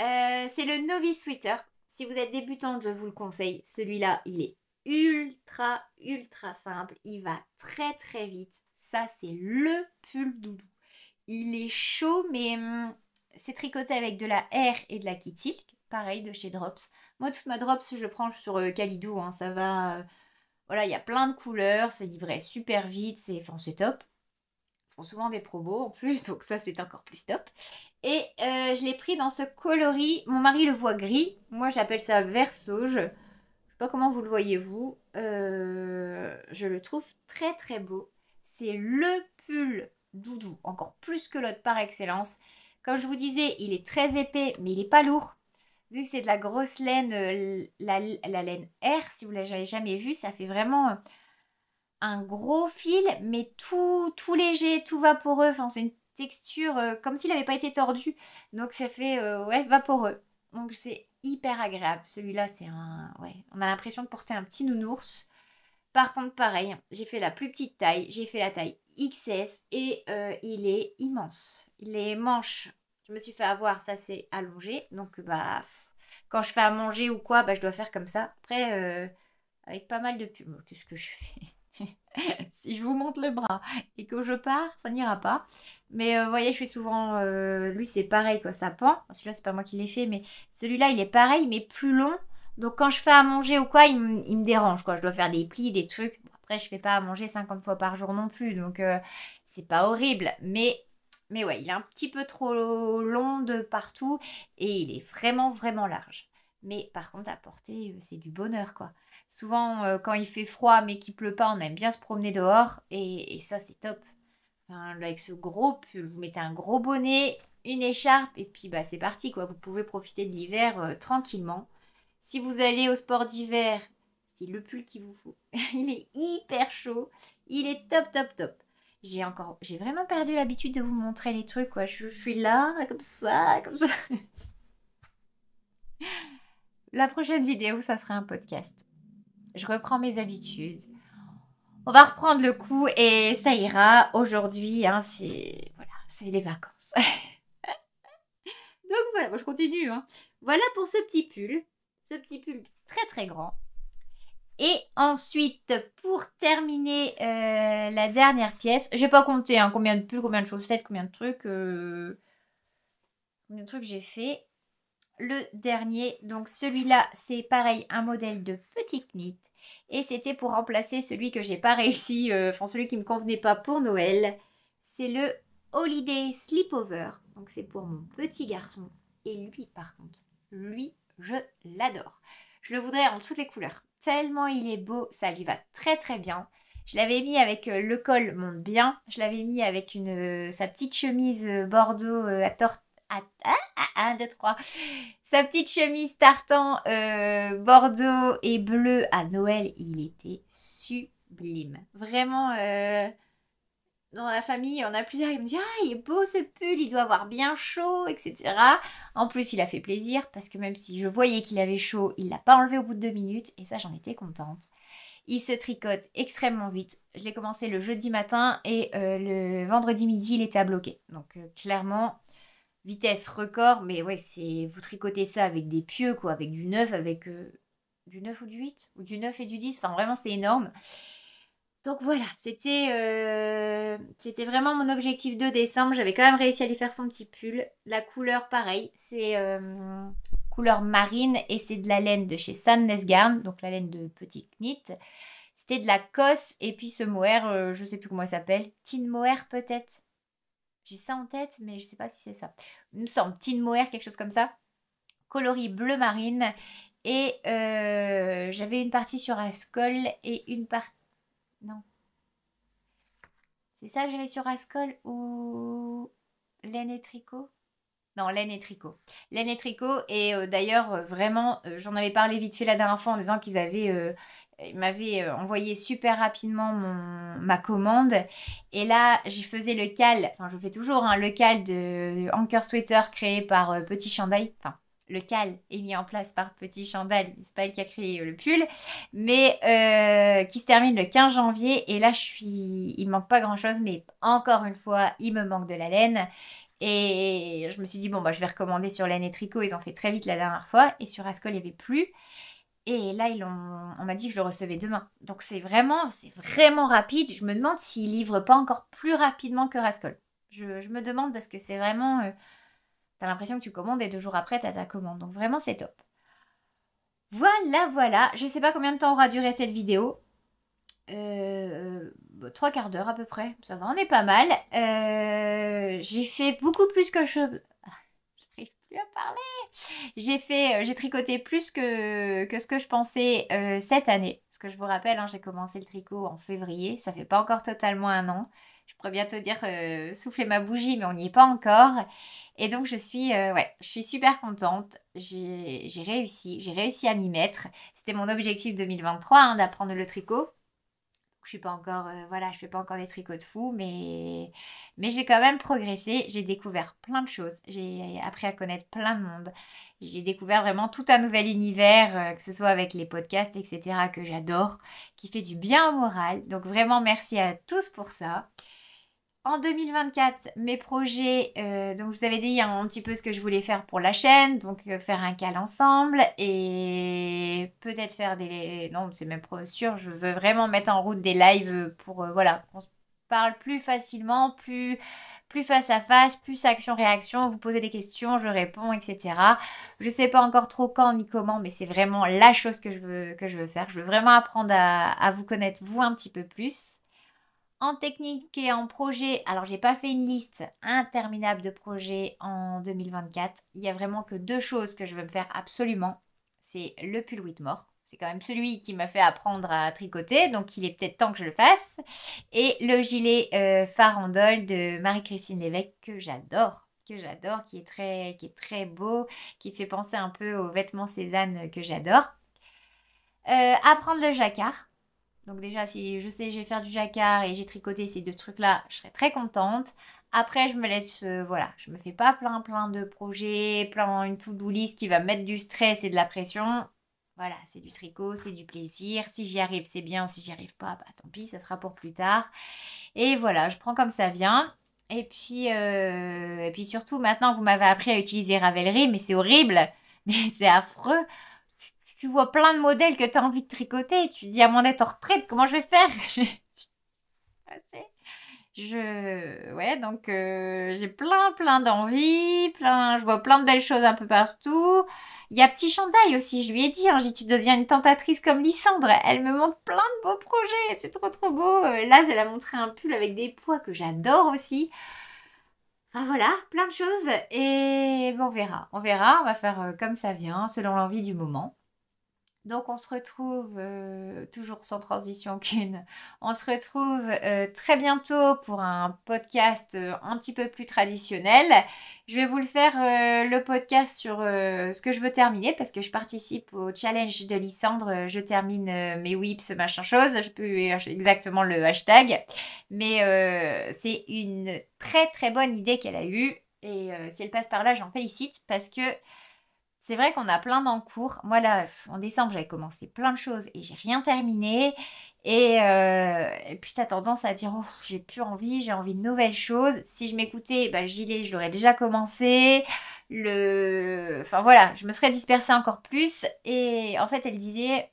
Euh, c'est le Novice Sweater. Si vous êtes débutante, je vous le conseille. Celui-là, il est ultra, ultra simple. Il va très, très vite. Ça, c'est le pull doudou. Il est chaud, mais hum, c'est tricoté avec de la R et de la Kitilk Pareil de chez Drops. Moi, toute ma si je prends sur euh, Kalidou. Hein, ça va. Euh, voilà, il y a plein de couleurs. C'est livré super vite. C'est top. Ils font souvent des promos en plus. *laughs* Donc, ça, c'est encore plus top. Et euh, je l'ai pris dans ce coloris. Mon mari le voit gris. Moi, j'appelle ça vert sauge. Je sais pas comment vous le voyez, vous. je le trouve très, très beau. C'est le pull doudou. Encore plus que l'autre par excellence. Comme je vous disais, il est très épais, mais il n'est pas lourd vu que c'est de la grosse laine, euh, la, laine R, si vous ne l'avez jamais vue, ça fait vraiment euh, un gros fil, mais tout, tout léger, tout vaporeux. Enfin, c'est une texture euh, comme s'il n'avait pas été tordu. Donc ça fait ouais, vaporeux. Donc c'est hyper agréable. Celui-là, c'est un. Ouais, on a l'impression de porter un petit nounours. Par contre, pareil, j'ai fait la plus petite taille. J'ai fait la taille XS et il est immense. Les manches je me suis fait avoir, ça c'est allongé. Donc, bah, quand je fais à manger ou quoi, bah, je dois faire comme ça. Après, euh, avec pas mal de pubs, qu'est-ce que je fais *laughs* Si je vous monte le bras et que je pars, ça n'ira pas. Mais euh, vous voyez, je suis souvent. Euh, lui, c'est pareil, quoi, ça pend. Celui-là, c'est pas moi qui l'ai fait, mais celui-là, il est pareil, mais plus long. Donc, quand je fais à manger ou quoi, il, me dérange, quoi. Je dois faire des plis, des trucs. après, je ne fais pas à manger 50 fois par jour non plus, donc c'est pas horrible. Mais mais ouais, il est un petit peu trop long de partout et il est vraiment, vraiment large. Mais par contre, à porter, euh, c'est du bonheur, quoi. Souvent, euh, quand il fait froid mais qu'il pleut pas, on aime bien se promener dehors et, ça, c'est top. avec ce gros pull, vous mettez un gros bonnet, une écharpe et puis bah, c'est parti, quoi. Vous pouvez profiter de l'hiver euh, tranquillement. Si vous allez au sport d'hiver, c'est le pull qu'il vous faut. *laughs* il est hyper chaud, il est top, top, top j'ai encore, j'ai vraiment perdu l'habitude de vous montrer les trucs, quoi. Je, suis là, comme ça, comme ça. *laughs* La prochaine vidéo, ça sera un podcast. Je reprends mes habitudes. On va reprendre le coup et ça ira. Aujourd'hui, hein, c'est voilà, c'est les vacances. *laughs* Donc voilà, je continue. Hein. Voilà pour ce petit pull, ce petit pull très très grand. Et ensuite, pour terminer euh, la dernière pièce, j'ai pas compté hein, combien de pulls, combien de chaussettes, combien de trucs, euh, combien de j'ai fait. Le dernier, donc celui-là, c'est pareil, un modèle de petit knit. Et c'était pour remplacer celui que j'ai pas réussi, euh, enfin celui qui me convenait pas pour Noël. C'est le Holiday Sleepover. Donc c'est pour mon petit garçon. Et lui, par contre, lui, je l'adore. Je le voudrais en toutes les couleurs tellement il est beau, ça lui va très très bien. Je l'avais mis avec euh, le col monte bien, je l'avais mis avec une euh, sa petite chemise euh, bordeaux à tort... à, 1, 2, 3. Sa petite chemise tartan bordeaux et bleu à Noël, il était sublime. Vraiment, dans la famille, on a plusieurs qui me disent Ah, il est beau ce pull, il doit avoir bien chaud, etc. En plus, il a fait plaisir parce que même si je voyais qu'il avait chaud, il l'a pas enlevé au bout de deux minutes et ça, j'en étais contente. Il se tricote extrêmement vite. Je l'ai commencé le jeudi matin et euh, le vendredi midi, il était à bloquer. Donc, euh, clairement, vitesse record, mais ouais, c'est vous tricotez ça avec des pieux, quoi, avec du 9, avec euh, du 9 ou du 8, ou du 9 et du 10, enfin vraiment, c'est énorme. Donc voilà, euh, c'était vraiment mon objectif de décembre. J'avais quand même réussi à lui faire son petit pull. La couleur, pareil, c'est euh, couleur marine et c'est de la laine de chez Sandnesgarn, donc la laine de Petit Knit. C'était de la cosse et puis ce mohair, je euh, je sais plus comment il s'appelle, Tin mohair peut-être. J'ai ça en tête, mais je sais pas si c'est ça. Il me semble, Tin mohair, quelque chose comme ça. Coloris bleu marine et j'avais une partie sur Ascol et une partie non. C'est ça que j'avais sur Ascol ou laine et tricot non, laine et tricot. Laine et tricot, et euh, d'ailleurs, euh, vraiment, euh, j'en avais parlé vite fait la dernière fois en disant qu'ils avaient. m'avaient envoyé super rapidement mon, ma commande. Et là, j'y faisais le cal, enfin je fais toujours, un hein, le cal de Anchor Sweater créé par Petit Chandail, enfin le cal est mis en place par Petit Chandal, c'est pas elle qui a créé le pull, mais euh, qui se termine le 15 janvier. Et là, je suis, il manque pas grand chose, mais encore une fois, il me manque de la laine. Et je me suis dit, bon, bah, je vais recommander sur laine et tricot, ils ont fait très vite la dernière fois, et sur Ascol, il n'y avait plus. Et là, ils ont, on m'a dit que je le recevais demain. Donc c'est vraiment, c'est vraiment rapide. Je me demande s'ils livrent pas encore plus rapidement que Rascol. Je, me demande parce que c'est vraiment. Euh, l'impression que tu commandes et deux jours après, t'as ta commande. Donc vraiment, c'est top. Voilà, voilà. Je sais pas combien de temps aura duré cette vidéo. Euh, euh, trois quarts d'heure à peu près. Ça va, on est pas mal. Euh, j'ai fait beaucoup plus que je... Ah, plus à parler. J'ai fait, j'ai tricoté plus que, que ce que je pensais cette année. Parce que je vous rappelle, hein, j'ai commencé le tricot en février. Ça fait pas encore totalement un an je pourrais bientôt dire euh, souffler ma bougie, mais on n'y est pas encore. Et donc je suis, euh, ouais, je suis super contente. J'ai réussi, j'ai réussi à m'y mettre. C'était mon objectif 2023 hein, d'apprendre le tricot. Je suis pas encore, euh, voilà, je fais pas encore des tricots de fou, mais j'ai quand même progressé. J'ai découvert plein de choses. J'ai appris à connaître plein de monde. J'ai découvert vraiment tout un nouvel univers, que ce soit avec les podcasts, etc., que j'adore, qui fait du bien au moral. Donc vraiment merci à tous pour ça. En 2024, mes projets, euh, donc je vous avais dit hein, un petit peu ce que je voulais faire pour la chaîne, donc euh, faire un cal ensemble et peut-être faire des... Non, c'est même sûr, je veux vraiment mettre en route des lives pour, euh, voilà, qu'on se parle plus facilement, plus, face à face, plus action-réaction, vous posez des questions, je réponds, etc. Je ne sais pas encore trop quand ni comment, mais c'est vraiment la chose que je veux, que je veux faire. Je veux vraiment apprendre à vous connaître vous un petit peu plus. En technique et en projet, alors j'ai pas fait une liste interminable de projets en 2024. Il y a vraiment que deux choses que je veux me faire absolument. C'est le pull Whitmore. C'est quand même celui qui m'a fait apprendre à tricoter, donc il est peut-être temps que je le fasse. Et le gilet euh, farandole de Marie-Christine Lévesque que j'adore que j'adore, qui est très qui est très beau, qui fait penser un peu aux vêtements Cézanne que j'adore. Euh, apprendre le jacquard, donc déjà, si je sais, je vais faire du jacquard et j'ai tricoté ces deux trucs-là, je serais très contente. Après, je me laisse, euh, voilà, je me fais pas plein plein de projets, plein une to-do list qui va mettre du stress et de la pression. Voilà, c'est du tricot, c'est du plaisir. Si j'y arrive, c'est bien. Si j'y arrive pas, bah tant pis, ça sera pour plus tard. Et voilà, je prends comme ça vient. Et puis, euh, et puis surtout, maintenant, vous m'avez appris à utiliser Ravelry, mais c'est horrible, *laughs* mais c'est affreux tu vois plein de modèles que tu as envie de tricoter tu dis à mon en retraite, comment je vais faire *laughs* ah, Je ouais donc euh, j'ai plein plein d'envie, plein je vois plein de belles choses un peu partout. Il y a petit chandail aussi, je lui ai dit, tu deviens une tentatrice comme Lysandre. Elle me montre plein de beaux projets, c'est trop trop beau. Euh, là elle a montré un pull avec des poids que j'adore aussi. Ah, voilà, plein de choses et bon, on verra, on verra, on va faire euh, comme ça vient selon l'envie du moment. Donc on se retrouve, euh, toujours sans transition qu'une, *laughs* on se retrouve euh, très bientôt pour un podcast euh, un petit peu plus traditionnel. Je vais vous le faire, le podcast sur ce que je veux terminer parce que je participe au challenge de Lysandre. Je termine mes whips, machin chose. Je peux exactement le hashtag. Mais c'est une très très bonne idée qu'elle a eue. Et si elle passe par là, j'en félicite parce que c'est vrai qu'on a plein d'encours. Moi, là, en décembre, j'avais commencé plein de choses et j'ai rien terminé. Et, euh, puis, tu puis, tendance à dire, oh, j'ai plus envie, j'ai envie de nouvelles choses. Si je m'écoutais, bah, le gilet, je l'aurais déjà commencé. Le... Enfin, voilà, je me serais dispersée encore plus. Et en fait, elle disait,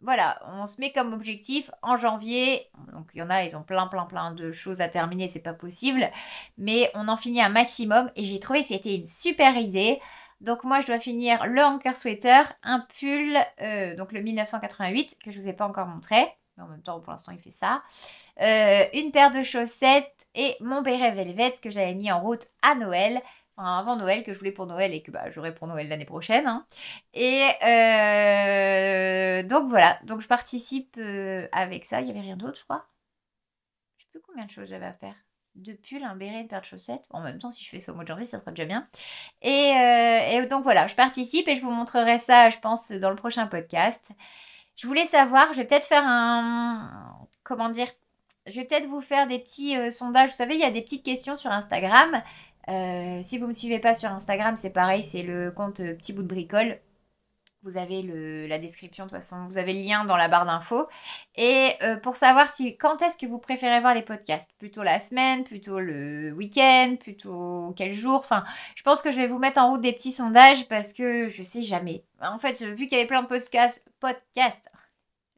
voilà, on se met comme objectif en janvier. Donc il y en a, ils ont plein, plein, plein de choses à terminer, c'est pas possible. Mais on en finit un maximum et j'ai trouvé que c'était une super idée. Donc moi, je dois finir le hanker Sweater, un pull, euh, donc le 1988, que je ne vous ai pas encore montré. Mais en même temps, pour l'instant, il fait ça. Euh, une paire de chaussettes et mon béret velvet que j'avais mis en route à Noël. Enfin, avant Noël, que je voulais pour Noël et que bah, j'aurai pour Noël l'année prochaine. Hein. Et euh, donc voilà, donc je participe avec ça. Il n'y avait rien d'autre, je crois. Je ne sais plus combien de choses j'avais à faire de pull, un béret, une paire de chaussettes. En même temps, si je fais ça au mois de janvier, ça sera déjà bien. Euh, et, donc voilà, je participe et je vous montrerai ça, je pense, dans le prochain podcast. Je voulais savoir, je vais peut-être faire un... Comment dire Je vais peut-être vous faire des petits euh, sondages. Vous savez, il y a des petites questions sur Instagram. Euh, si vous ne me suivez pas sur Instagram, c'est pareil, c'est le compte Petit Bout de Bricole vous avez la description de toute façon, vous avez le lien dans la barre d'infos. Et euh, pour savoir si quand est-ce que vous préférez voir les podcasts, plutôt la semaine, plutôt le week-end, plutôt quel jour. Enfin, je pense que je vais vous mettre en route des petits sondages parce que je sais jamais. En fait, vu qu'il y avait plein de podcasts, podcasts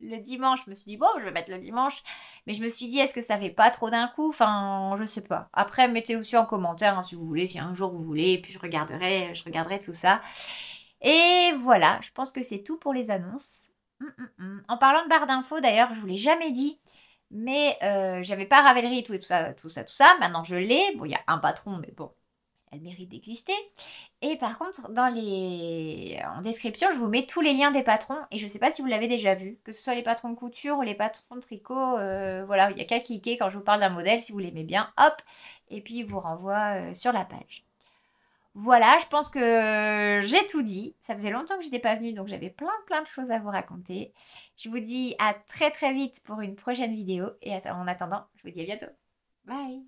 le dimanche, je me suis dit bon, je vais mettre le dimanche, mais je me suis dit est-ce que ça fait pas trop d'un coup Enfin, je sais pas. Après, mettez aussi en commentaire hein, si vous voulez, si un jour vous voulez, et puis je regarderai, je regarderai tout ça. Et voilà, je pense que c'est tout pour les annonces. Hum, hum, hum. En parlant de barre d'infos, d'ailleurs, je vous l'ai jamais dit, mais euh, j'avais pas Ravelry et tout, et tout ça, tout ça, tout ça. Maintenant, je l'ai. Bon, il y a un patron, mais bon, elle mérite d'exister. Et par contre, dans les... en description, je vous mets tous les liens des patrons. Et je ne sais pas si vous l'avez déjà vu, que ce soit les patrons de couture ou les patrons de tricot. Euh, voilà, il n'y a qu'à cliquer quand je vous parle d'un modèle si vous l'aimez bien. Hop Et puis, il vous renvoie euh, sur la page. Voilà, je pense que j'ai tout dit. Ça faisait longtemps que je n'étais pas venue, donc j'avais plein plein de choses à vous raconter. Je vous dis à très très vite pour une prochaine vidéo. Et en attendant, je vous dis à bientôt. Bye